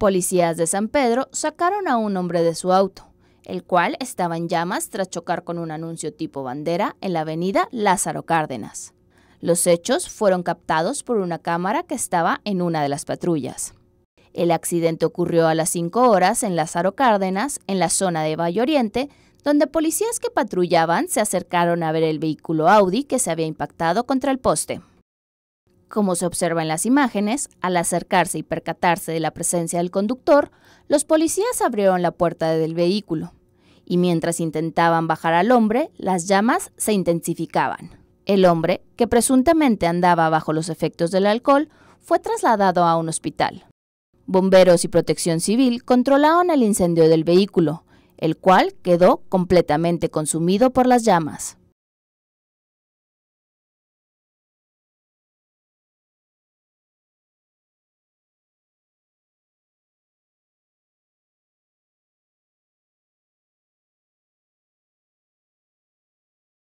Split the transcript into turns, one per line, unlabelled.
Policías de San Pedro sacaron a un hombre de su auto, el cual estaba en llamas tras chocar con un anuncio tipo bandera en la avenida Lázaro Cárdenas. Los hechos fueron captados por una cámara que estaba en una de las patrullas. El accidente ocurrió a las 5 horas en Lázaro Cárdenas, en la zona de Valle Oriente, donde policías que patrullaban se acercaron a ver el vehículo Audi que se había impactado contra el poste. Como se observa en las imágenes, al acercarse y percatarse de la presencia del conductor, los policías abrieron la puerta del vehículo, y mientras intentaban bajar al hombre, las llamas se intensificaban. El hombre, que presuntamente andaba bajo los efectos del alcohol, fue trasladado a un hospital. Bomberos y protección civil controlaron el incendio del vehículo, el cual quedó completamente consumido por las llamas.